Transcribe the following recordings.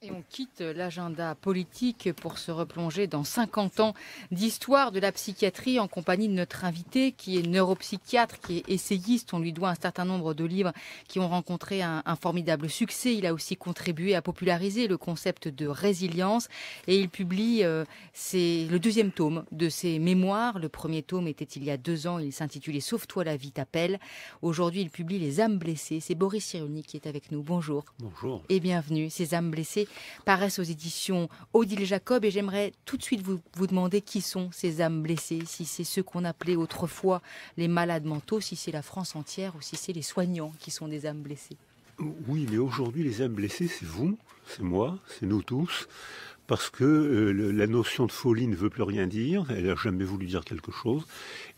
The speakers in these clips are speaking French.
Et on quitte l'agenda politique pour se replonger dans 50 ans d'histoire de la psychiatrie en compagnie de notre invité qui est neuropsychiatre, qui est essayiste. On lui doit un certain nombre de livres qui ont rencontré un, formidable succès. Il a aussi contribué à populariser le concept de résilience et il publie c'est euh, le deuxième tome de ses mémoires. Le premier tome était il y a deux ans. Il s'intitulait Sauve-toi la vie t'appelle. Aujourd'hui, il publie Les âmes blessées. C'est Boris Cyrulnik qui est avec nous. Bonjour. Bonjour. Et bienvenue. Ces âmes blessées paraissent aux éditions Odile Jacob. Et j'aimerais tout de suite vous, vous demander qui sont ces âmes blessées, si c'est ceux qu'on appelait autrefois les malades mentaux, si c'est la France entière ou si c'est les soignants qui sont des âmes blessées. Oui, mais aujourd'hui, les âmes blessées, c'est vous, c'est moi, c'est nous tous parce que euh, la notion de folie ne veut plus rien dire, elle n'a jamais voulu dire quelque chose,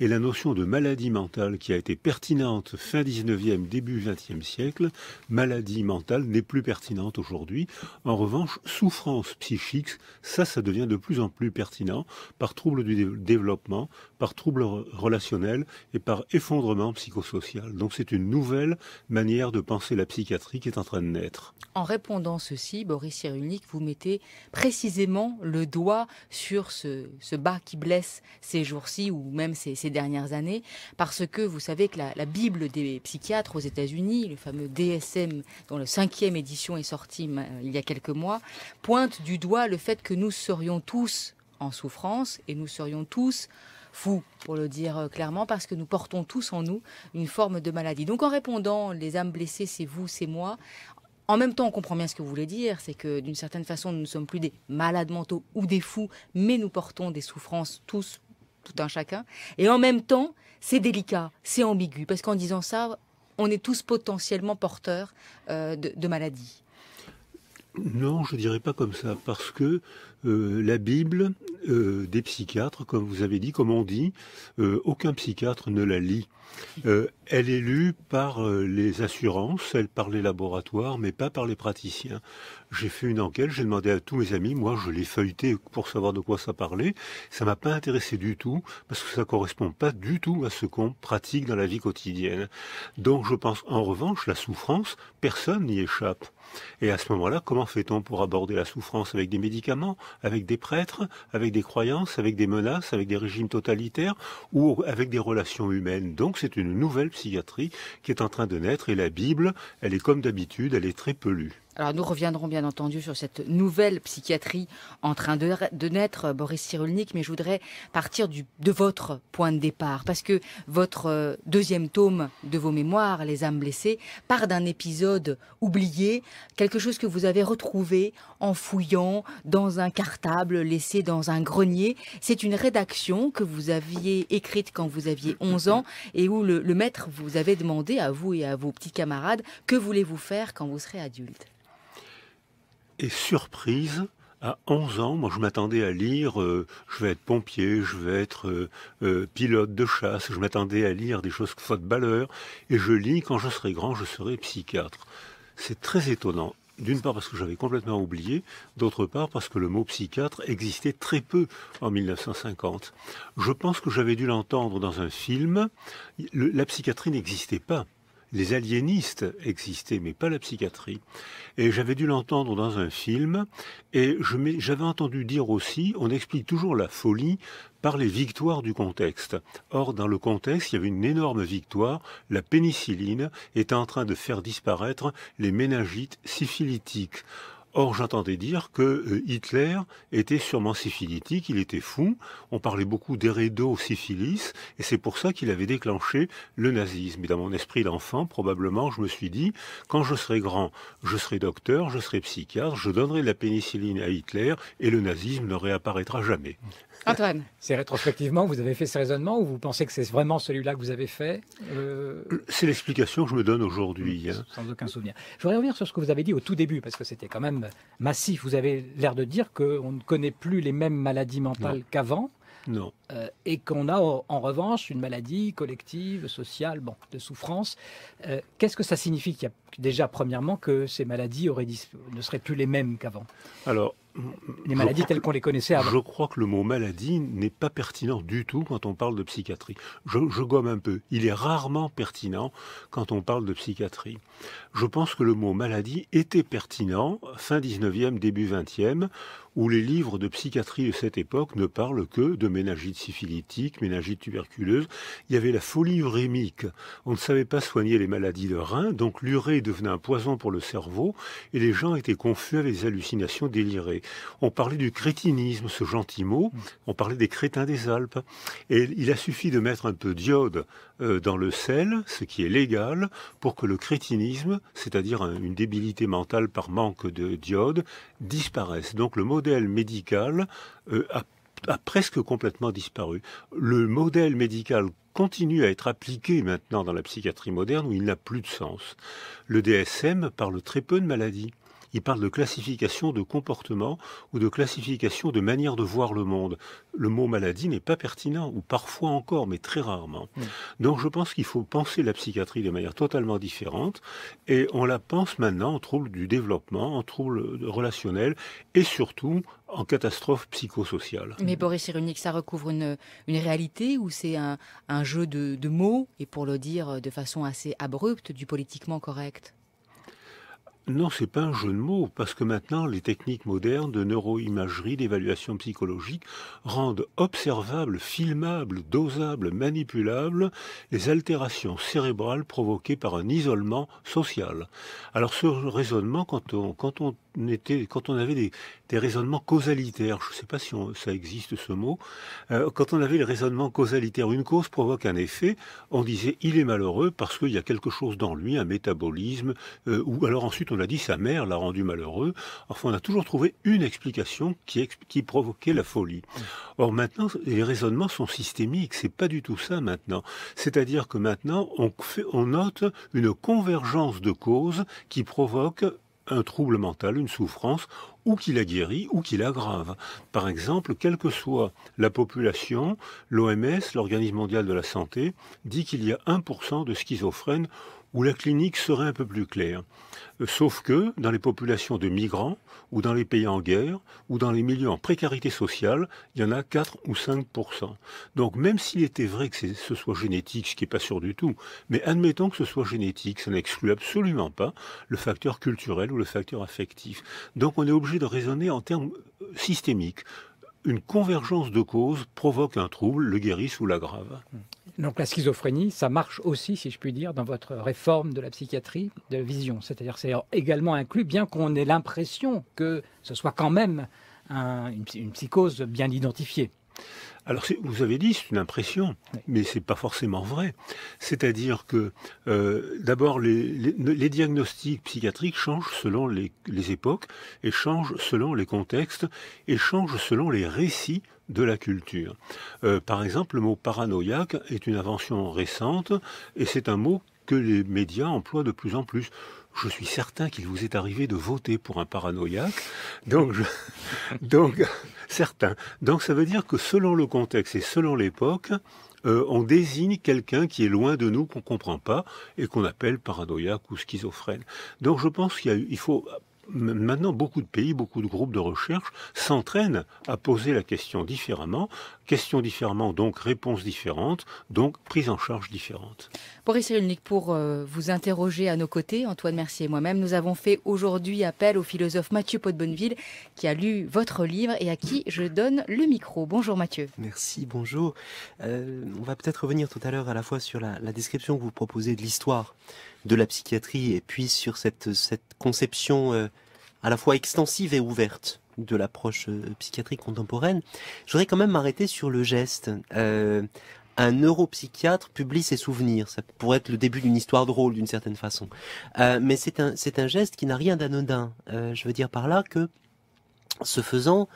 et la notion de maladie mentale qui a été pertinente fin 19e, début 20e siècle, maladie mentale n'est plus pertinente aujourd'hui. En revanche, souffrance psychique, ça, ça devient de plus en plus pertinent par trouble du développement, par trouble relationnel et par effondrement psychosocial. Donc c'est une nouvelle manière de penser la psychiatrie qui est en train de naître. En répondant ceci, Boris Cyrulnik, vous mettez précisément précisément le doigt sur ce, bas qui blesse ces jours-ci ou même ces, dernières années, parce que vous savez que la, la Bible des psychiatres aux États-Unis, le fameux DSM dont la cinquième édition est sortie il y a quelques mois, pointe du doigt le fait que nous serions tous en souffrance et nous serions tous fous, pour le dire euh, clairement, parce que nous portons tous en nous une forme de maladie. Donc en répondant les âmes blessées, c'est vous, c'est moi, en même temps, on comprend bien ce que vous voulez dire, c'est que d'une certaine façon, nous ne sommes plus des malades mentaux ou des fous, mais nous portons des souffrances tous, tout un chacun. Et en même temps, c'est délicat, c'est ambigu, parce qu'en disant ça, on est tous potentiellement porteurs euh, de, de maladies. Non, je ne dirais pas comme ça, parce que euh, la Bible euh, des psychiatres, comme vous avez dit, comme on dit, euh, aucun psychiatre ne la lit. elle est lue par les assurances, elle par les laboratoires, mais pas par les praticiens. J'ai fait une enquête, j'ai demandé à tous mes amis, moi je l'ai feuilleté pour savoir de quoi ça parlait, ça m'a pas intéressé du tout, parce que ça correspond pas du tout à ce qu'on pratique dans la vie quotidienne. Donc je pense en revanche, la souffrance, personne n'y échappe. Et à ce moment-là, comment fait-on pour aborder la souffrance avec des médicaments, avec des prêtres, avec des croyances, avec des menaces, avec des régimes totalitaires ou avec des relations humaines Donc c'est une nouvelle psychiatrie qui est en train de naître et la Bible, elle est comme d'habitude, elle est très pelue. Alors nous reviendrons bien entendu sur cette nouvelle psychiatrie en train de, naître, euh, Boris Cyrulnik, mais je voudrais partir de votre point de départ, parce que votre euh, deuxième tome de vos mémoires, Les âmes blessées, part d'un épisode oublié, quelque chose que vous avez retrouvé en fouillant dans un cartable laissé dans un grenier. C'est une rédaction que vous aviez écrite quand vous aviez 11 ans et où le maître vous avait demandé à vous et à vos petits camarades, que voulez-vous faire quand vous serez adulte et surprise à 11 ans, moi je m'attendais à lire euh, je vais être pompier, je vais être euh, euh, pilote de chasse, je m'attendais à lire des choses de balleurs et je lis quand je serai grand, je serai psychiatre. C'est très étonnant. D'une part parce que j'avais complètement oublié, d'autre part parce que le mot psychiatre existait très peu en 1950. Je pense que j'avais dû l'entendre dans un film. la psychiatrie n'existait pas les aliénistes existaient, mais pas la psychiatrie. Et j'avais dû l'entendre dans un film, et j'avais entendu dire aussi, on explique toujours la folie par les victoires du contexte. Or, dans le contexte, il y avait une énorme victoire. La pénicilline est en train de faire disparaître les méningites syphilitiques. Or, j'entendais dire que euh, Hitler était sûrement syphilitique, il était fou. On parlait beaucoup d'hérédo syphilis, et c'est pour ça qu'il avait déclenché le nazisme. Et dans mon esprit d'enfant, probablement, je me suis dit, quand je serai grand, je serai docteur, je serai psychiatre, je donnerai de la pénicilline à Hitler, et le nazisme ne réapparaîtra jamais. C'est rétrospectivement, vous avez fait ce raisonnement ou vous pensez que c'est vraiment celui-là que vous avez fait euh, C'est l'explication que je me donne aujourd'hui. Hein. Sans aucun souvenir. Je voudrais revenir sur ce que vous avez dit au tout début, parce que c'était quand même massif. Vous avez l'air de dire qu'on ne connaît plus les mêmes maladies mentales qu'avant. Non. Euh, et qu'on a en revanche une maladie collective, sociale, de souffrance. Euh, qu'est-ce que ça signifie qu'il y a déjà, premièrement, que ces maladies auraient, ne seraient plus les mêmes qu'avant Alors, les maladies telles qu'on les connaissait avant. Je crois que le mot maladie n'est pas pertinent du tout quand on parle de psychiatrie. je, gomme un peu. Il est rarement pertinent quand on parle de psychiatrie. Je pense que le mot maladie était pertinent fin 19e, début 20e où les livres de psychiatrie de cette époque ne parlent que de ménagite syphilitique, ménagite tuberculeuse. Il y avait la folie urémique. On ne savait pas soigner les maladies de rein, donc l'urée devenait un poison pour le cerveau et les gens étaient confus avec des hallucinations délirées. On parlait du crétinisme, ce gentil mot. On parlait des crétins des Alpes. Et il a suffi de mettre un peu d'iode euh, dans le sel, ce qui est légal, pour que le crétinisme, c'est-à-dire une débilité mentale par manque de diode, disparaisse. Donc le modèle médical euh, a presque complètement disparu. Le modèle médical continue à être appliqué maintenant dans la psychiatrie moderne où il n'a plus de sens. Le DSM parle très peu de maladies il parle de classification de comportement ou de classification de manière de voir le monde. Le mot maladie n'est pas pertinent, ou parfois encore, mais très rarement. Donc je pense qu'il faut penser la psychiatrie de manière totalement différente, et on la pense maintenant en troubles du développement, en troubles relationnels, et surtout en catastrophe psychosociale. Mais Boris Cyrulnik, ça recouvre une, réalité ou c'est un, jeu de mots, et pour le dire de façon assez abrupte, du politiquement correct non, c'est pas un jeu de mots, parce que maintenant, les techniques modernes de neuroimagerie, d'évaluation psychologique rendent observables, filmables, dosables, manipulables les altérations cérébrales provoquées par un isolement social. Alors, ce raisonnement, quand on, quand on quand on avait des, raisonnements causalitaires, je ne sais pas si ça existe ce mot, euh, quand on avait les raisonnements causalitaires, une cause provoque un effet, on disait il est malheureux parce qu'il y a quelque chose dans lui, un métabolisme, euh, ou alors ensuite on a dit sa mère l'a rendu malheureux. Enfin, on a toujours trouvé une explication qui, provoquait la folie. Or maintenant, les raisonnements sont systémiques, c'est pas du tout ça maintenant. C'est-à-dire que maintenant, on, on note une convergence de causes qui provoque un trouble mental, une souffrance, ou qui la guérit ou qui l'aggrave. Par exemple, quelle que soit la population, l'OMS, l'Organisme mondial de la santé, dit qu'il y a 1% de schizophrènes où la clinique serait un peu plus claire. Sauf que dans les populations de migrants, ou dans les pays en guerre, ou dans les milieux en précarité sociale, il y en a 4 ou 5 Donc même s'il était vrai que ce soit génétique, ce qui n'est pas sûr du tout, mais admettons que ce soit génétique, ça n'exclut absolument pas le facteur culturel ou le facteur affectif. Donc on est obligé de raisonner en termes euh, systémiques. Une convergence de causes provoque un trouble, le guérisse ou l'aggrave. Donc la schizophrénie, ça marche aussi, si je puis dire, dans votre réforme de la psychiatrie de vision. C'est-à-dire c'est également inclus, bien qu'on ait l'impression que ce soit quand même une psychose bien identifiée. Alors, vous avez dit, c'est une impression, mais ce n'est pas forcément vrai. C'est-à-dire que, euh, d'abord, les, diagnostics psychiatriques changent selon les, époques, et changent selon les contextes, et changent selon les récits de la culture. Euh, par exemple, le mot paranoïaque est une invention récente, et c'est un mot que les médias emploient de plus en plus je suis certain qu'il vous est arrivé de voter pour un paranoïaque. Donc, donc certain. Donc, ça veut dire que selon le contexte et selon l'époque, euh, on désigne quelqu'un qui est loin de nous, qu'on ne comprend pas et qu'on appelle paranoïaque ou schizophrène. Donc, je pense qu'il faut maintenant beaucoup de pays, beaucoup de groupes de recherche s'entraînent à poser la question différemment. Question différemment, donc réponse différente, donc prise en charge différente. Boris Cyrulnik, pour euh, vous interroger à nos côtés, Antoine Mercier et moi-même, nous avons fait aujourd'hui appel au philosophe Mathieu pot qui a lu votre livre et à qui je donne le micro. Bonjour Mathieu. Merci, bonjour. Euh, on va peut-être revenir tout à l'heure à la fois sur la description que vous proposez de l'histoire de la psychiatrie et puis sur cette, cette conception euh, à la fois extensive et ouverte de l'approche euh, psychiatrique contemporaine. Je voudrais quand même m'arrêter sur le geste. Euh, un neuropsychiatre publie ses souvenirs. Ça pourrait être le début d'une histoire drôle d'une certaine façon. Euh, mais c'est un, c'est un geste qui n'a rien d'anodin. je veux dire par là que, ce faisant,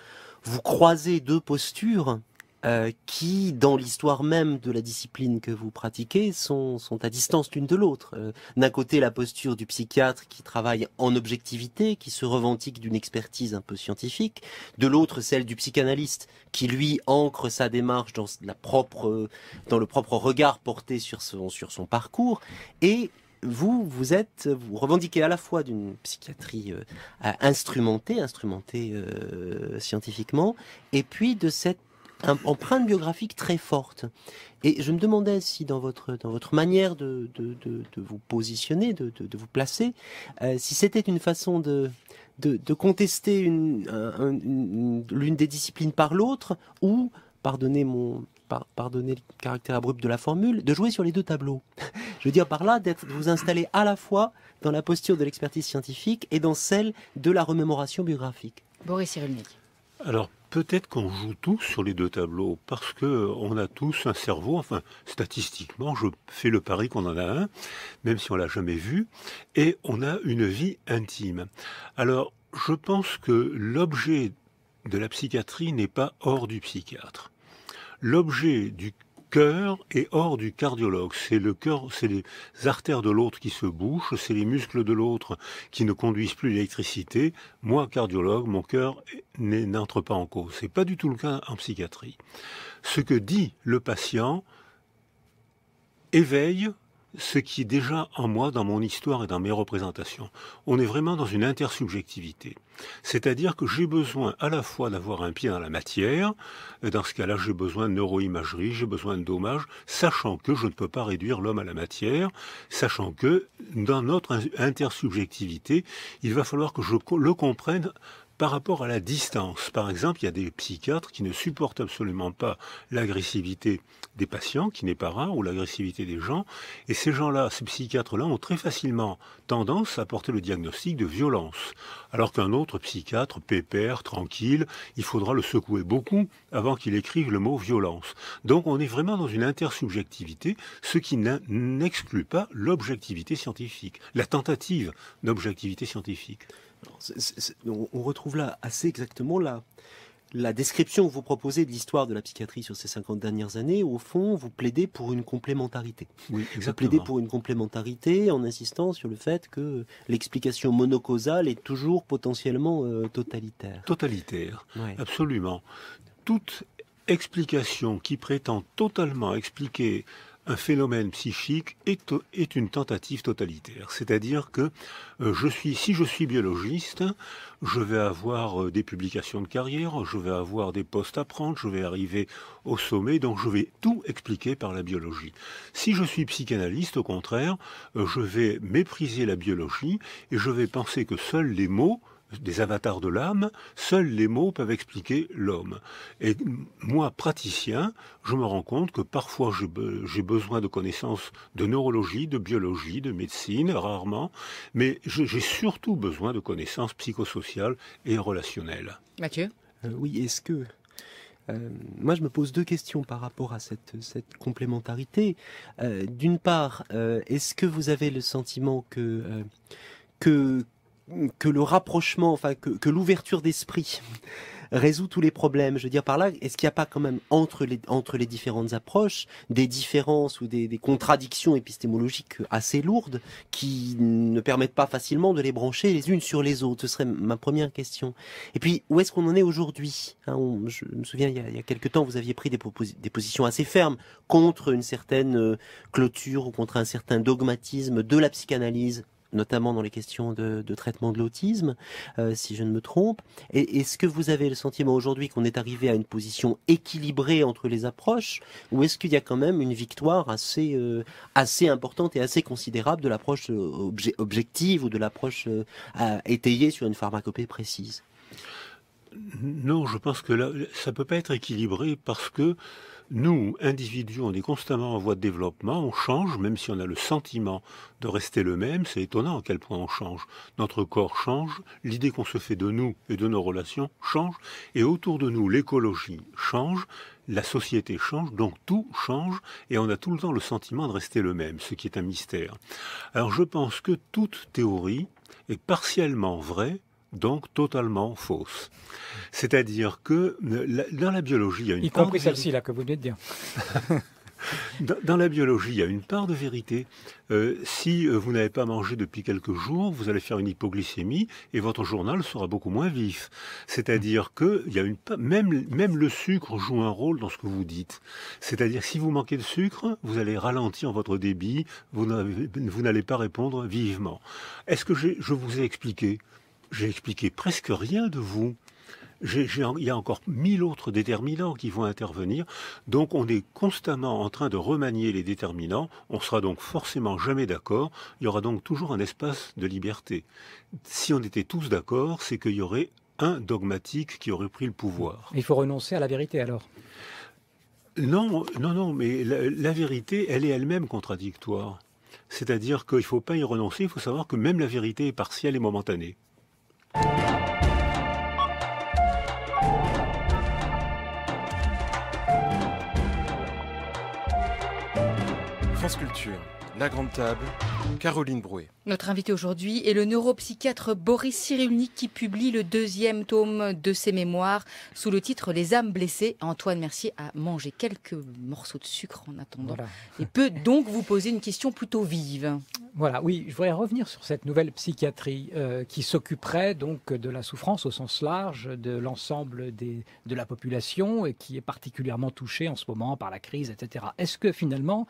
vous croisez deux postures euh, qui, dans l'histoire même de la discipline que vous pratiquez, sont, sont à distance l'une de l'autre. Euh, d'un côté, la posture du psychiatre qui travaille en objectivité, qui se revendique d'une expertise un peu scientifique. De l'autre, celle du psychanalyste, qui lui ancre sa démarche dans, la propre, dans le propre regard porté sur son, sur son parcours. Et vous, vous êtes, vous revendiquez à la fois d'une psychiatrie euh, instrumentée, instrumentée scientifiquement, et puis de cette empreinte biographique très forte. Et je me demandais si dans votre, dans votre manière de, de, de, vous positionner, de, vous placer, euh, si c'était une façon de, de, contester l'une une, l'une des disciplines par l'autre, ou, pardonnez, mon, pardonner le caractère abrupt de la formule, de jouer sur les deux tableaux. je veux dire par là, d'être vous installer à la fois dans la posture de l'expertise scientifique et dans celle de la remémoration biographique. Boris Cyrulnik. Alors, Peut-être qu'on joue tous sur les deux tableaux parce qu'on a tous un cerveau. Enfin, statistiquement, je fais le pari qu'on en a un, même si on l'a jamais vu, et on a une vie intime. Alors, je pense que l'objet de la psychiatrie n'est pas hors du psychiatre. L'objet du cœur est hors du cardiologue. C'est le cœur, c'est les artères de l'autre qui se bouchent, c'est les muscles de l'autre qui ne conduisent plus l'électricité. Moi, cardiologue, mon cœur n'entre pas en cause. C'est pas du tout le cas en psychiatrie. Ce que dit le patient éveille ce qui est déjà en moi, dans mon histoire et dans mes représentations. On est vraiment dans une intersubjectivité. C'est-à-dire que j'ai besoin à la fois d'avoir un pied dans la matière, dans ce cas-là j'ai besoin de neuroimagerie, j'ai besoin de dommages, sachant que je ne peux pas réduire l'homme à la matière, sachant que dans notre intersubjectivité, il va falloir que je le comprenne par rapport à la distance. Par exemple, il y a des psychiatres qui ne supportent absolument pas l'agressivité des patients, qui n'est pas rare, ou l'agressivité des gens. Et ces gens-là, ces psychiatres-là, ont très facilement tendance à porter le diagnostic de violence. Alors qu'un autre psychiatre, pépère, tranquille, il faudra le secouer beaucoup avant qu'il écrive le mot violence. Donc on est vraiment dans une intersubjectivité, ce qui n'exclut pas l'objectivité scientifique, la tentative d'objectivité scientifique on, retrouve là assez exactement la, la description que vous proposez de l'histoire de la psychiatrie sur ces 50 dernières années, au fond, vous plaidez pour une complémentarité. Oui, Vous plaidez pour une complémentarité en insistant sur le fait que l'explication monocausale est toujours potentiellement euh, totalitaire. Totalitaire, absolument. Toute explication qui prétend totalement expliquer un phénomène psychique est, une tentative totalitaire. C'est-à-dire que euh, si je suis biologiste, je vais avoir euh, des publications de carrière, je vais avoir des postes à prendre, je vais arriver au sommet, donc je vais tout expliquer par la biologie. Si je suis psychanalyste, au contraire, euh, je vais mépriser la biologie et je vais penser que seuls les mots des avatars de l'âme, seuls les mots peuvent expliquer l'homme. Et moi, praticien, je me rends compte que parfois j'ai besoin de connaissances de neurologie, de biologie, de médecine, rarement, mais j'ai surtout besoin de connaissances psychosociales et relationnelles. Mathieu euh, Oui, est-ce que... Euh, moi, je me pose deux questions par rapport à cette, complémentarité. Euh, d'une part, est-ce que vous avez le sentiment que que, que le rapprochement, enfin que, l'ouverture d'esprit résout tous les problèmes. Je veux dire par là, est-ce qu'il n'y a pas quand même entre les, entre les différentes approches des différences ou des, contradictions épistémologiques assez lourdes qui ne permettent pas facilement de les brancher les unes sur les autres Ce serait ma première question. Et puis, où est-ce qu'on en est aujourd'hui hein, Je me souviens, il y, a, il y a quelques temps, vous aviez pris des positions assez fermes contre une certaine euh, clôture ou contre un certain dogmatisme de la psychanalyse notamment dans les questions de, traitement de l'autisme, euh, si je ne me trompe. Est-ce que vous avez le sentiment aujourd'hui qu'on est arrivé à une position équilibrée entre les approches, ou est-ce qu'il y a quand même une victoire assez, euh, assez importante et assez considérable de l'approche euh, objective ou de l'approche étayée sur une pharmacopée précise Non, je pense que là, ça peut pas être équilibré parce que nous, individus, on est constamment en voie de développement, on change, même si on a le sentiment de rester le même, c'est étonnant à quel point on change. Notre corps change, l'idée qu'on se fait de nous et de nos relations change, et autour de nous, l'écologie change, la société change, donc tout change, et on a tout le temps le sentiment de rester le même, ce qui est un mystère. Alors je pense que toute théorie est partiellement vraie donc totalement fausse. C'est-à-dire que euh, dans la biologie, il y a une y compris celle-ci là que vous venez de dire. dans, la biologie, il y a une part de vérité. Euh, si euh, vous n'avez pas mangé depuis quelques jours, vous allez faire une hypoglycémie et votre journal sera beaucoup moins vif. C'est-à-dire que il même, même le sucre joue un rôle dans ce que vous dites. C'est-à-dire si vous manquez de sucre, vous allez ralentir votre débit, vous n'allez pas répondre vivement. Est-ce que je vous ai expliqué j'ai expliqué presque rien de vous. il y a encore mille autres déterminants qui vont intervenir. Donc on est constamment en train de remanier les déterminants. On sera donc forcément jamais d'accord. Il y aura donc toujours un espace de liberté. Si on était tous d'accord, c'est qu'il y aurait un dogmatique qui aurait pris le pouvoir. Il faut renoncer à la vérité alors Non, non, non, mais la, la vérité, elle est elle-même contradictoire. C'est-à-dire qu'il ne faut pas y renoncer, il faut savoir que même la vérité est partielle et momentanée. France Culture, La Grande Table, Caroline Brouet. Notre invité aujourd'hui est le neuropsychiatre Boris Cyrulnik qui publie le deuxième tome de ses mémoires sous le titre Les âmes blessées. Antoine Mercier a mangé quelques morceaux de sucre en attendant et peut donc vous poser une question plutôt vive. Voilà, oui, je voudrais revenir sur cette nouvelle psychiatrie euh, qui s'occuperait donc de la souffrance au sens large de l'ensemble de la population et qui est particulièrement touchée en ce moment par la crise, etc. Est-ce que finalement,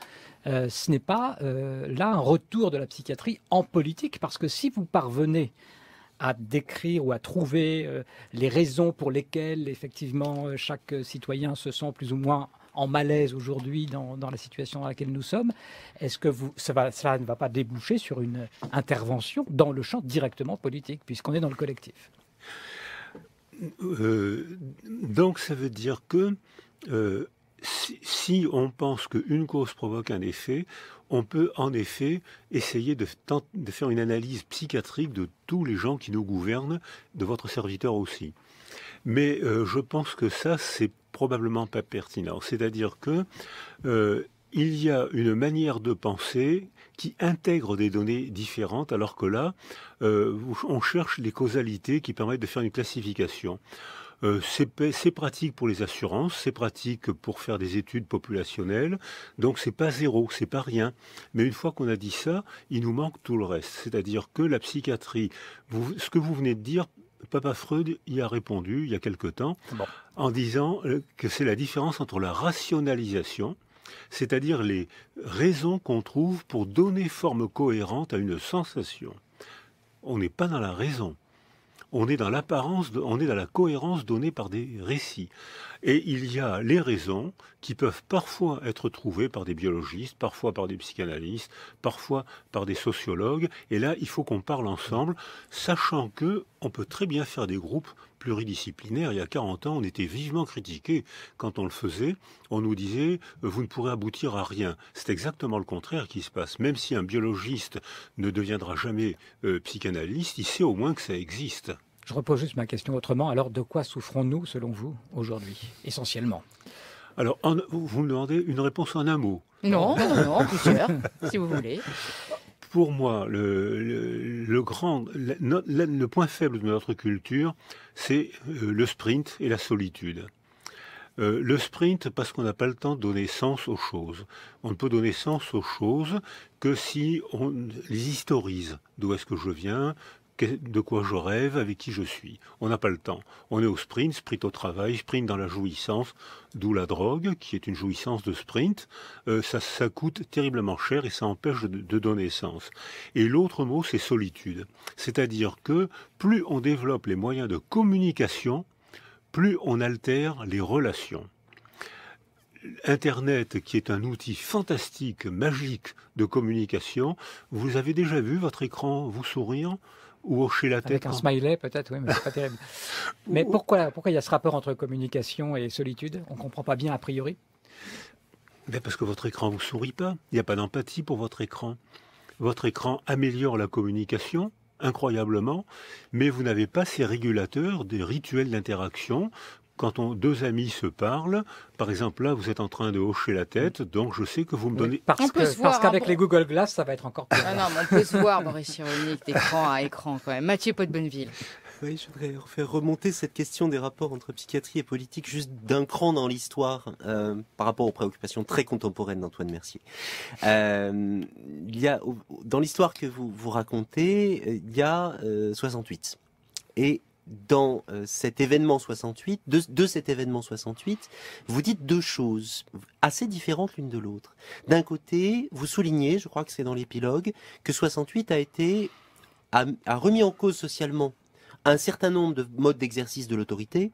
euh, ce n'est pas euh, là un retour de la psychiatrie en politique, parce que si vous parvenez à décrire ou à trouver euh, les raisons pour lesquelles effectivement euh, chaque citoyen se sent plus ou moins en malaise aujourd'hui dans, la situation dans laquelle nous sommes, est-ce que vous, ça, va, ça ne va pas déboucher sur une intervention dans le champ directement politique, puisqu'on est dans le collectif euh, Donc ça veut dire que si, on pense qu'une cause provoque un effet, on peut en effet essayer de, faire une analyse psychiatrique de tous les gens qui nous gouvernent, de votre serviteur aussi. Mais euh, je pense que ça, c'est probablement pas pertinent. C'est-à-dire que euh, il y a une manière de penser qui intègre des données différentes, alors que là, euh, on cherche des causalités qui permettent de faire une classification. Euh, c'est pratique pour les assurances, c'est pratique pour faire des études populationnelles. Donc c'est pas zéro, c'est pas rien. Mais une fois qu'on a dit ça, il nous manque tout le reste. C'est-à-dire que la psychiatrie, ce que vous venez de dire, Papa Freud y a répondu il y a quelque temps en disant euh, que c'est la différence entre la rationalisation, c'est-à-dire les raisons qu'on trouve pour donner forme cohérente à une sensation. On n'est pas dans la raison on est dans l'apparence, on est dans la cohérence donnée par des récits. Et il y a les raisons qui peuvent parfois être trouvées par des biologistes, parfois par des psychanalystes, parfois par des sociologues. Et là, il faut qu'on parle ensemble, sachant que on peut très bien faire des groupes pluridisciplinaires. Il y a 40 ans, on était vivement critiqué quand on le faisait. On nous disait euh, vous ne pourrez aboutir à rien. C'est exactement le contraire qui se passe. Même si un biologiste ne deviendra jamais euh, psychanalyste, il sait au moins que ça existe. Je repose juste ma question autrement. Alors, de quoi souffrons-nous, selon vous, aujourd'hui, essentiellement Alors, vous me demandez une réponse en un mot. Non, non, non, plusieurs, si vous voulez. Pour moi, le, grand, le, point faible de notre culture, c'est euh, le sprint et la solitude. Euh, le sprint parce qu'on n'a pas le temps de donner sens aux choses. On ne peut donner sens aux choses que si on les historise. D'où est-ce que je viens de quoi je rêve, avec qui je suis. On n'a pas le temps. On est au sprint, sprint au travail, sprint dans la jouissance, d'où la drogue, qui est une jouissance de sprint. Euh, ça, coûte terriblement cher et ça empêche de, de donner sens. Et l'autre mot, c'est solitude. C'est-à-dire que plus on développe les moyens de communication, plus on altère les relations. Internet, qui est un outil fantastique, magique de communication, vous avez déjà vu votre écran vous sourire ou hocher la tête. Avec un hein. smiley, peut-être, mais pas terrible. Mais pourquoi, pourquoi il y a ce rapport entre communication et solitude On ne comprend pas bien a priori Parce que votre écran ne vous sourit pas. Il n'y a pas d'empathie pour votre écran. Votre écran améliore la communication incroyablement, mais vous n'avez pas ces régulateurs des rituels d'interaction quand deux amis se parlent, par exemple là, vous êtes en train de hocher la tête, mm. donc je sais que vous me donnez... parce, parce qu'avec les Google Glass, ça va être encore plus... Ah non, on peut se voir, Boris Cyrulnik, d'écran à écran quand même. Mathieu Pot-Bonneville. Oui, je voudrais faire remonter cette question des rapports entre psychiatrie et politique juste d'un cran dans l'histoire euh, par rapport aux préoccupations très contemporaines d'Antoine Mercier. Euh, il y a, dans l'histoire que vous, vous racontez, euh, il y a 68. Et dans euh, cet événement 68, de, cet événement 68, vous dites deux choses assez différentes l'une de l'autre. D'un côté, vous soulignez, je crois que c'est dans l'épilogue, que 68 a été a, remis en cause socialement un certain nombre de modes d'exercice de l'autorité,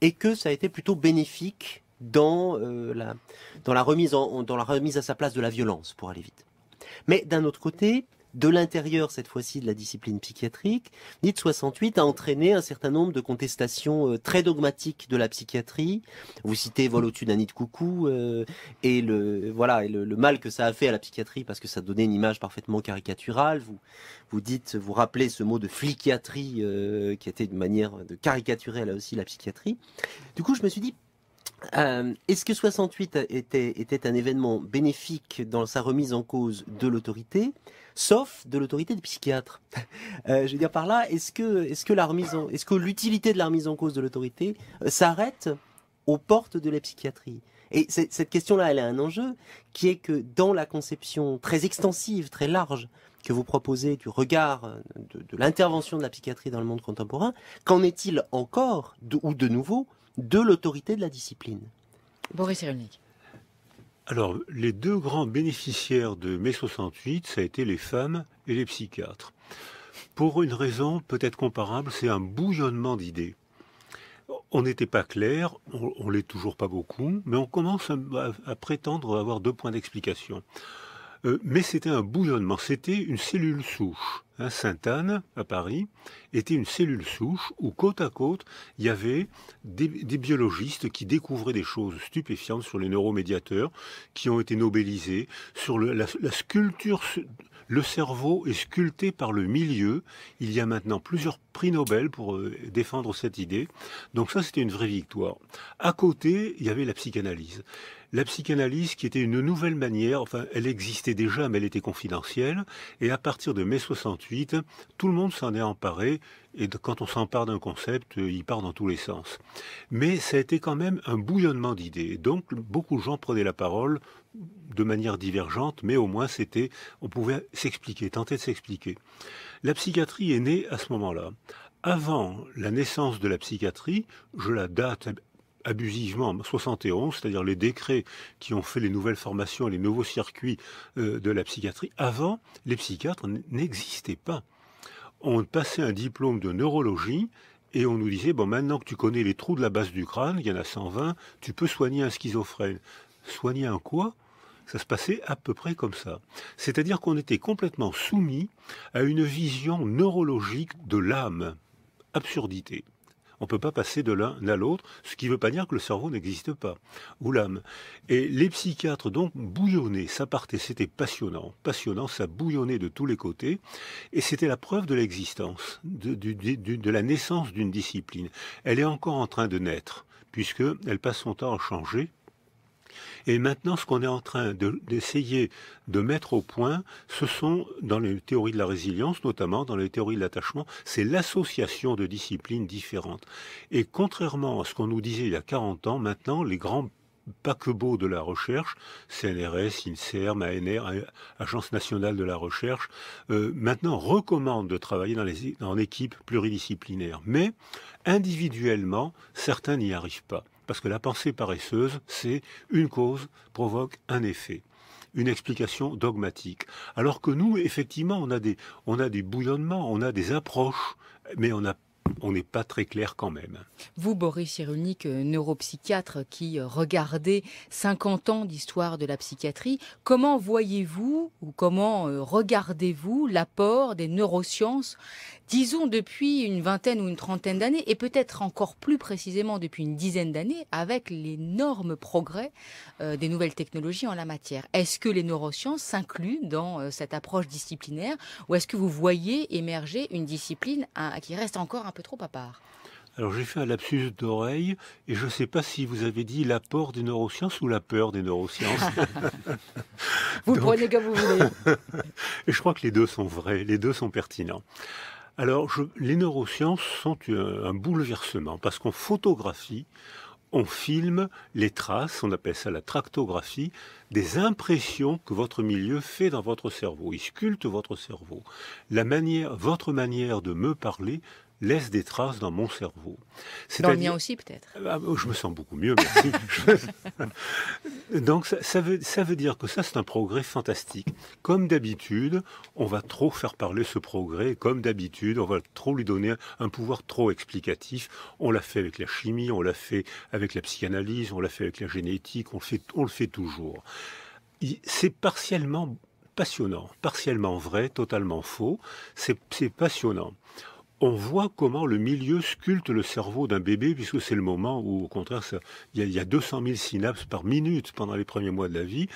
et que ça a été plutôt bénéfique euh, dans la remise à sa place de la violence, pour aller vite. Mais d'un autre côté, de l'intérieur cette fois-ci de la discipline psychiatrique, Nietzsche 68 a entraîné un certain nombre de contestations euh, très dogmatiques de la psychiatrie. Vous citez Vol au-dessus d'un nid de coucou euh, et le voilà et le, mal que ça a fait à la psychiatrie parce que ça donnait une image parfaitement caricaturale. Vous vous dites, vous rappelez ce mot de fliciatrie euh, » qui était une manière de caricaturer là aussi la psychiatrie. Du coup, je me suis dit euh, est-ce que 68 était, un événement bénéfique dans sa remise en cause de l'autorité sauf de l'autorité des psychiatres. Euh, je veux dire par là, est-ce que, l'utilité de la remise en cause de l'autorité euh, s'arrête aux portes de la psychiatrie Et cette question-là, elle a un enjeu qui est que dans la conception très extensive, très large que vous proposez du regard de, l'intervention de la psychiatrie dans le monde contemporain, qu'en est-il encore ou de nouveau de l'autorité de la discipline. Boris Cyrulnik. Alors, les deux grands bénéficiaires de mai 68, ça a été les femmes et les psychiatres. Pour une raison peut-être comparable, c'est un bouillonnement d'idées. On n'était pas clair, on, ne l'est toujours pas beaucoup, mais on commence à prétendre avoir deux points d'explication. Euh, mais c'était un bouillonnement, c'était une cellule souche. Hein. Sainte-Anne, à Paris, était une cellule souche où, côte à côte, il y avait des, biologistes qui découvraient des choses stupéfiantes sur les neuromédiateurs, qui ont été nobélisés, sur la, sculpture. Le cerveau est sculpté par le milieu. Il y a maintenant plusieurs prix Nobel pour euh, défendre cette idée. Donc ça, c'était une vraie victoire. À côté, il y avait la psychanalyse la psychanalyse qui était une nouvelle manière, enfin elle existait déjà mais elle était confidentielle, et à partir de mai 68, tout le monde s'en est emparé, et quand on s'empare d'un concept, euh, il part dans tous les sens. Mais ça a été quand même un bouillonnement d'idées, donc beaucoup de gens prenaient la parole de manière divergente, mais au moins c'était, on pouvait s'expliquer, tenter de s'expliquer. La psychiatrie est née à ce moment-là avant la naissance de la psychiatrie, je la date abusivement bah, en 71, c'est-à-dire les décrets qui ont fait les nouvelles formations, les nouveaux circuits euh, de la psychiatrie. Avant, les psychiatres n'existaient pas. On passait un diplôme de neurologie et on nous disait, bon, maintenant que tu connais les trous de la base du crâne, il y en a 120, tu peux soigner un schizophrène. Soigner un quoi ça se passait à peu près comme ça. C'est-à-dire qu'on était complètement soumis à une vision neurologique de l'âme. Absurdité on ne peut pas passer de l'un à l'autre, ce qui ne veut pas dire que le cerveau n'existe pas, ou l'âme. Et les psychiatres, donc, bouillonnaient, ça partait, c'était passionnant, passionnant, ça bouillonnait de tous les côtés, et c'était la preuve de l'existence, de, la naissance d'une discipline. Elle est encore en train de naître puisqu'elle passe son temps à changer, et maintenant, ce qu'on est en train d'essayer de, mettre au point, ce sont, dans les théories de la résilience, notamment dans les théories de l'attachement, c'est l'association de disciplines différentes. Et contrairement à ce qu'on nous disait il y a 40 ans, maintenant, les grands paquebots de la recherche, CNRS, INSERM, ANR, Agence nationale de la recherche, euh, maintenant recommandent de travailler en équipe pluridisciplinaire. Mais individuellement, certains n'y arrivent pas parce que la pensée paresseuse, c'est une cause provoque un effet une explication dogmatique. Alors que nous, effectivement, on a des, on a des bouillonnements, on a des approches, mais on a on n'est pas très clair quand même. Vous, Boris Cyrulnik, euh, neuropsychiatre qui euh, regardez 50 ans d'histoire de la psychiatrie, comment voyez-vous ou comment euh, regardez-vous l'apport des neurosciences disons depuis une vingtaine ou une trentaine d'années, et peut-être encore plus précisément depuis une dizaine d'années, avec l'énorme progrès euh, des nouvelles technologies en la matière. Est-ce que les neurosciences s'incluent dans euh, cette approche disciplinaire, ou est-ce que vous voyez émerger une discipline qui reste encore un peu trop à part alors j'ai fait un lapsus d'oreille et je ne sais pas si vous avez dit l'apport des neurosciences ou la peur des neurosciences. vous prenez comme vous voulez. je crois que les deux sont vrais, les deux sont pertinents. Alors, les neurosciences sont un, bouleversement parce qu'on photographie, on filme les traces, on appelle ça la tractographie, des impressions que votre milieu fait dans votre cerveau. Il sculpte votre cerveau. La manière, votre manière de me parler laisse des traces dans mon cerveau. Dans le mien aussi peut-être. Ah, bah, oh, je me sens beaucoup mieux, merci. Donc ça, veut, ça veut dire que ça c'est un progrès fantastique. Comme d'habitude, on va trop faire parler ce progrès, comme d'habitude, on va trop lui donner un pouvoir trop explicatif. On l'a fait avec la chimie, on l'a fait avec la psychanalyse, on l'a fait avec la génétique, on fait, on le fait toujours. C'est partiellement passionnant, partiellement vrai, totalement faux, c'est passionnant on voit comment le milieu sculpte le cerveau d'un bébé, puisque c'est le moment où, au contraire, il y, a 200 000 synapses par minute pendant les premiers mois de la vie.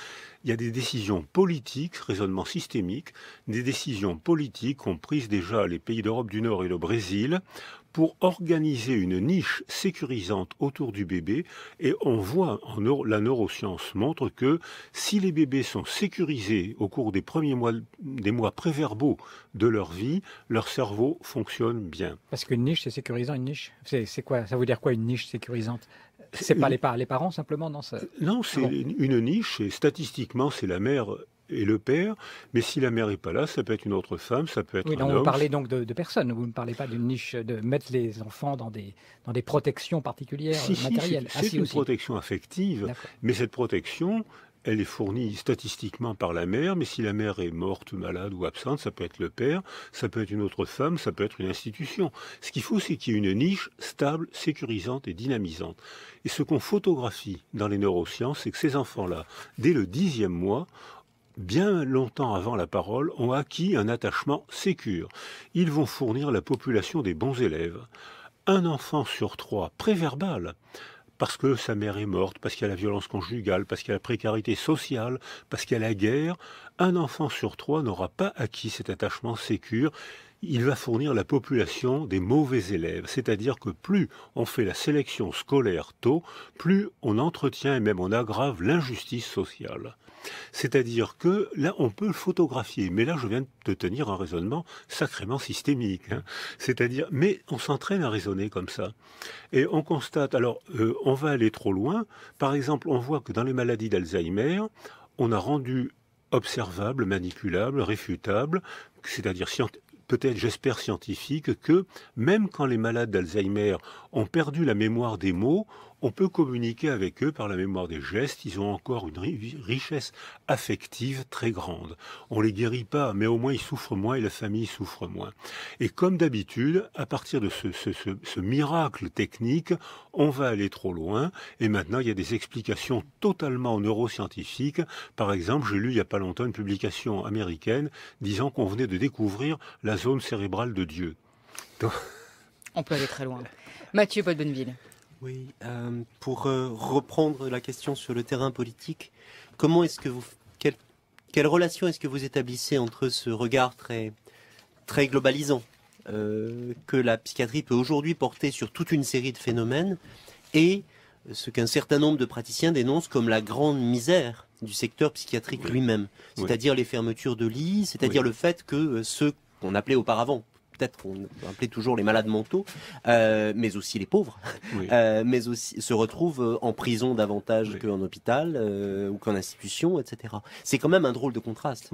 Il y a des décisions politiques, raisonnement systémique, des décisions politiques qu'ont prises déjà les pays d'Europe du Nord et le Brésil, pour organiser une niche sécurisante autour du bébé. Et on voit, en la neuroscience montre que si les bébés sont sécurisés au cours des premiers mois, des mois préverbaux de leur vie, leur cerveau fonctionne bien. Parce qu'une niche, c'est sécurisant, une niche C'est quoi Ça veut dire quoi une niche sécurisante c'est pas les, parents simplement, non ça... Non, c'est ah une niche et statistiquement, c'est la mère et le père. Mais si la mère n'est pas là, ça peut être une autre femme, ça peut être oui, un homme. Vous parlez donc de, de, personnes, vous ne parlez pas d'une niche, de mettre les enfants dans des, dans des protections particulières matérielles. Ah, c'est, une protection affective, mais cette protection, elle est fournie statistiquement par la mère, mais si la mère est morte, malade ou absente, ça peut être le père, ça peut être une autre femme, ça peut être une institution. Ce qu'il faut, c'est qu'il y ait une niche stable, sécurisante et dynamisante. Et ce qu'on photographie dans les neurosciences, c'est que ces enfants-là, dès le dixième mois, bien longtemps avant la parole, ont acquis un attachement sécure. Ils vont fournir la population des bons élèves. Un enfant sur trois préverbal parce que sa mère est morte, parce qu'il y a la violence conjugale, parce qu'il y a la précarité sociale, parce qu'il y a la guerre, un enfant sur trois n'aura pas acquis cet attachement sécure il va fournir la population des mauvais élèves, c'est-à-dire que plus on fait la sélection scolaire tôt, plus on entretient et même on aggrave l'injustice sociale. C'est-à-dire que là, on peut le photographier, mais là, je viens de tenir un raisonnement sacrément systémique. Hein. C'est-à-dire, mais on s'entraîne à raisonner comme ça. Et on constate, alors, euh, on va aller trop loin. Par exemple, on voit que dans les maladies d'Alzheimer, on a rendu observable, manipulable, réfutable, c'est-à-dire peut-être, j'espère, scientifique, que même quand les malades d'Alzheimer ont perdu la mémoire des mots, on peut communiquer avec eux par la mémoire des gestes, ils ont encore une richesse affective très grande. On les guérit pas, mais au moins ils souffrent moins et la famille souffre moins. Et comme d'habitude, à partir de ce, miracle technique, on va aller trop loin, et maintenant il y a des explications totalement neuroscientifiques. Par exemple, j'ai lu il y a pas longtemps une publication américaine disant qu'on venait de découvrir la zone cérébrale de Dieu. On peut aller très loin. Mathieu Paul Bonneville. Oui, euh, pour euh, reprendre la question sur le terrain politique, comment est-ce que vous, quelle, relation est-ce que vous établissez entre ce regard très, très globalisant euh, que la psychiatrie peut aujourd'hui porter sur toute une série de phénomènes et ce qu'un certain nombre de praticiens dénoncent comme la grande misère du secteur psychiatrique lui-même, c'est-à-dire les fermetures de lits, c'est-à-dire le fait que ceux qu'on appelait auparavant peut-être qu'on appelait toujours les malades mentaux, euh, mais aussi les pauvres, euh, mais aussi se retrouvent euh, en prison davantage qu'en hôpital ou qu'en institution, etc. C'est quand même un drôle de contraste.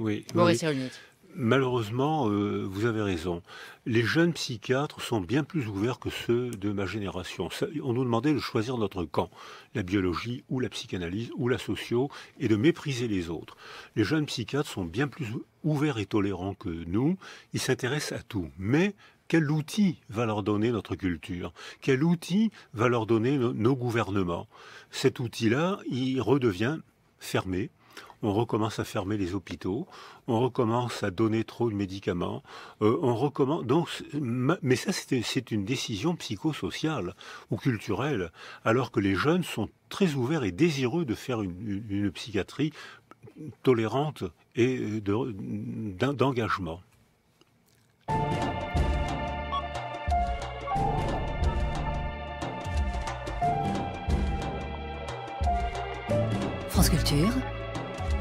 Malheureusement, euh, vous avez raison. Les jeunes psychiatres sont bien plus ouverts que ceux de ma génération. on nous demandait de choisir notre camp, la biologie ou la psychanalyse ou la socio, et de mépriser les autres. Les jeunes psychiatres sont bien plus ouverts et tolérants que nous. Ils s'intéressent à tout. Mais quel outil va leur donner notre culture Quel outil va leur donner nos gouvernements Cet outil-là, il redevient fermé, on recommence à fermer les hôpitaux, on recommence à donner trop de médicaments, euh, on recommence. Donc, mais ça, c'est une décision psychosociale ou culturelle, alors que les jeunes sont très ouverts et désireux de faire une, psychiatrie tolérante et euh, d'engagement. France Culture.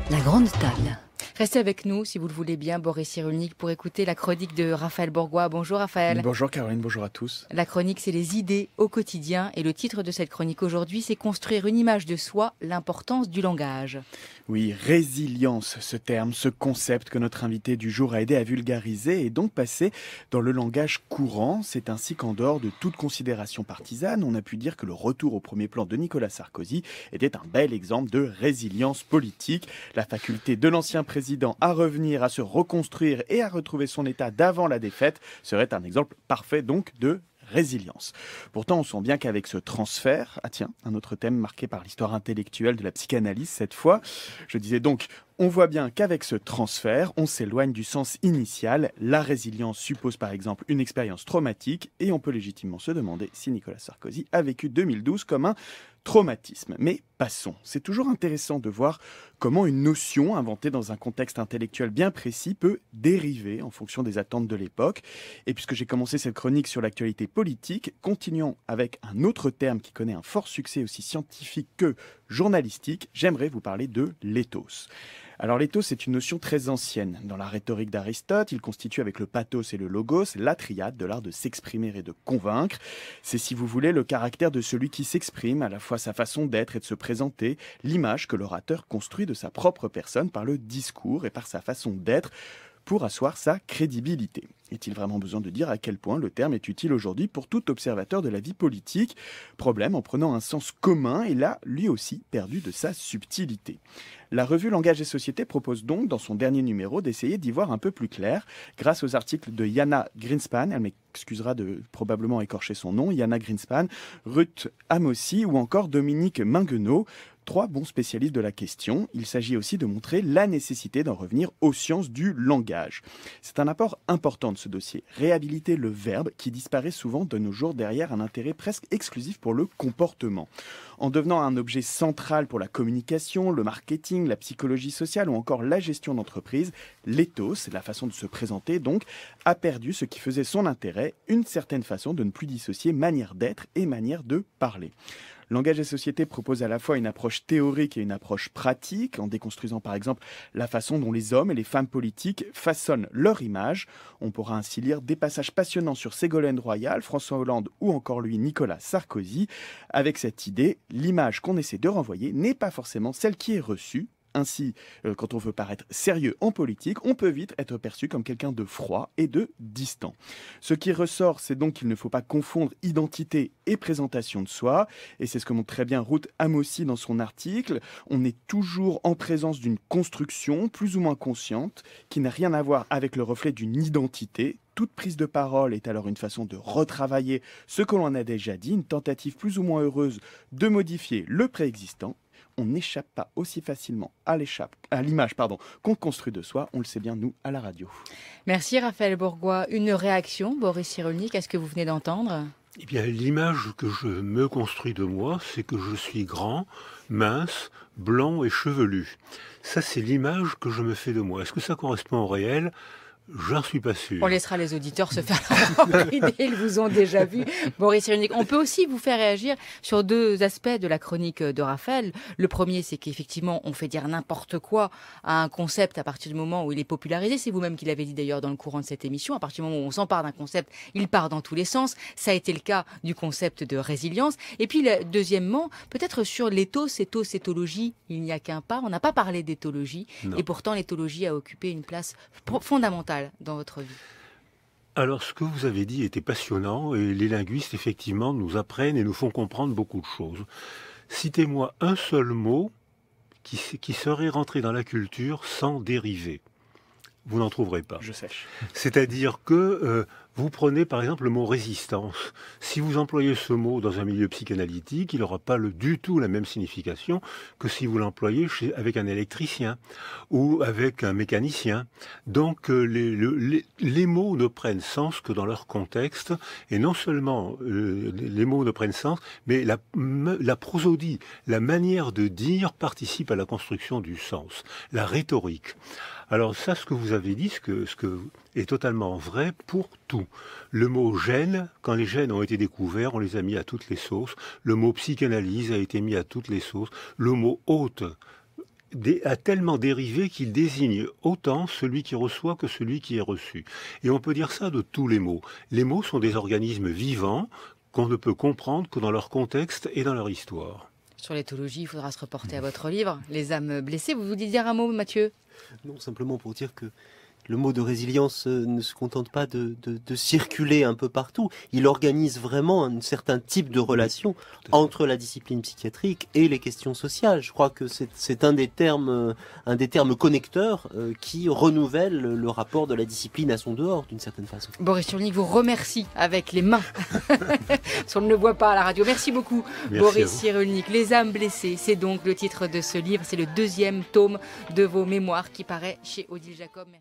La grande table. Restez avec nous, si vous le voulez bien, Boris Cyrulnik, pour écouter la chronique de Raphaël Bourgois. Bonjour Raphaël. Bonjour Caroline, bonjour à tous. La chronique, c'est les idées au quotidien. Et le titre de cette chronique aujourd'hui, c'est Construire une image de soi, l'importance du langage. Oui, résilience, ce terme, ce concept que notre invité du jour a aidé à vulgariser et donc passé dans le langage courant. C'est ainsi qu'en dehors de toute considération partisane, on a pu dire que le retour au premier plan de Nicolas Sarkozy était un bel exemple de résilience politique. La faculté de l'ancien président à revenir, à se reconstruire et à retrouver son état d'avant la défaite serait un exemple parfait donc de résilience. Pourtant, on sent bien qu'avec ce transfert, ah tiens, un autre thème marqué par l'histoire intellectuelle de la psychanalyse cette fois, je disais donc on voit bien qu'avec ce transfert, on s'éloigne du sens initial. La résilience suppose par exemple une expérience traumatique et on peut légitimement se demander si Nicolas Sarkozy a vécu 2012 comme un traumatisme. Mais passons, c'est toujours intéressant de voir comment une notion inventée dans un contexte intellectuel bien précis peut dériver en fonction des attentes de l'époque. Et puisque j'ai commencé cette chronique sur l'actualité politique, continuons avec un autre terme qui connaît un fort succès aussi scientifique que journalistique, j'aimerais vous parler de l'éthos. Alors l'éthos est une notion très ancienne. Dans la rhétorique d'Aristote, il constitue avec le pathos et le logos la triade de l'art de s'exprimer et de convaincre. C'est si vous voulez le caractère de celui qui s'exprime, à la fois sa façon d'être et de se présenter, l'image que l'orateur construit de sa propre personne par le discours et par sa façon d'être pour asseoir sa crédibilité. Est-il vraiment besoin de dire à quel point le terme est utile aujourd'hui pour tout observateur de la vie politique Problème en prenant un sens commun et là, lui aussi, perdu de sa subtilité. La revue Langage et Société propose donc, dans son dernier numéro, d'essayer d'y voir un peu plus clair, grâce aux articles de Yana Greenspan, elle m'excusera de probablement écorcher son nom, Yana Greenspan, Ruth Amossi ou encore Dominique Minguenot trois bons spécialistes de la question. Il s'agit aussi de montrer la nécessité d'en revenir aux sciences du langage. C'est un apport important de ce dossier. Réhabiliter le verbe qui disparaît souvent de nos jours derrière un intérêt presque exclusif pour le comportement. En devenant un objet central pour la communication, le marketing, la psychologie sociale ou encore la gestion d'entreprise, l'éthos, la façon de se présenter donc, a perdu ce qui faisait son intérêt, une certaine façon de ne plus dissocier manière d'être et manière de parler. Langage et Société propose à la fois une approche théorique et une approche pratique, en déconstruisant par exemple la façon dont les hommes et les femmes politiques façonnent leur image. On pourra ainsi lire des passages passionnants sur Ségolène Royal, François Hollande ou encore lui Nicolas Sarkozy. Avec cette idée, l'image qu'on essaie de renvoyer n'est pas forcément celle qui est reçue, ainsi, euh, quand on veut paraître sérieux en politique, on peut vite être perçu comme quelqu'un de froid et de distant. Ce qui ressort, c'est donc qu'il ne faut pas confondre identité et présentation de soi, et c'est ce que montre très bien Ruth Amossi dans son article. On est toujours en présence d'une construction plus ou moins consciente qui n'a rien à voir avec le reflet d'une identité toute prise de parole est alors une façon de retravailler ce que l'on a déjà dit, une tentative plus ou moins heureuse de modifier le préexistant on n'échappe pas aussi facilement à l'image qu'on construit de soi, on le sait bien, nous, à la radio. Merci Raphaël Bourgois. Une réaction, Boris Cyrulnik, à ce que vous venez d'entendre eh bien, l'image que je me construis de moi, c'est que je suis grand, mince, blanc et chevelu. Ça, c'est l'image que je me fais de moi. Est-ce que ça correspond au réel J'en suis pas sûr. On laissera les auditeurs se faire leur idée, ils vous ont déjà vu. Boris on peut aussi vous faire réagir sur deux aspects de la chronique de Raphaël. Le premier, c'est qu'effectivement, on fait dire n'importe quoi à un concept à partir du moment où il est popularisé. C'est vous-même qui l'avez dit d'ailleurs dans le courant de cette émission. À partir du moment où on s'empare d'un concept, il part dans tous les sens. Ça a été le cas du concept de résilience. Et puis, deuxièmement, peut-être sur l'éthos, éthos, éthologie, il n'y a qu'un pas. On n'a pas parlé d'éthologie. Et pourtant, l'éthologie a occupé une place fondamentale dans votre vie alors, ce que vous avez dit était passionnant et les linguistes, effectivement, nous apprennent et nous font comprendre beaucoup de choses. Citez-moi un seul mot qui, serait rentré dans la culture sans dériver. Vous n'en trouverez pas. Je sais. C'est-à-dire que euh, vous prenez par exemple le mot résistance. Si vous employez ce mot dans un milieu psychanalytique, il n'aura pas du tout la même signification que si vous l'employez avec un électricien ou avec un mécanicien. Donc euh, les, les, mots ne prennent sens que dans leur contexte, et non seulement euh, les mots ne prennent sens, mais la, la prosodie, la manière de dire participe à la construction du sens, la rhétorique. Alors ça, ce que vous avez dit, ce que, ce que est totalement vrai pour tout. Le mot gène, quand les gènes ont été découverts, on les a mis à toutes les sauces. Le mot psychanalyse a été mis à toutes les sauces. Le mot hôte a tellement dérivé qu'il désigne autant celui qui reçoit que celui qui est reçu. Et on peut dire ça de tous les mots. Les mots sont des organismes vivants qu'on ne peut comprendre que dans leur contexte et dans leur histoire. Sur l'éthologie, il faudra se reporter à votre livre, Les âmes blessées. Vous dites dire un mot, Mathieu Non, simplement pour dire que le mot de résilience euh, ne se contente pas de, circuler un peu partout, il organise vraiment un certain type de relation entre la discipline psychiatrique et les questions sociales. Je crois que c'est un des termes, euh, un des termes connecteurs euh, qui renouvelle le rapport de la discipline à son dehors, d'une certaine façon. Boris Cyrulnik vous remercie avec les mains, si on ne le voit pas à la radio. Merci beaucoup, Boris Cyrulnik. Les âmes blessées, c'est donc le titre de ce livre, c'est le deuxième tome de vos mémoires qui paraît chez Odile Jacob.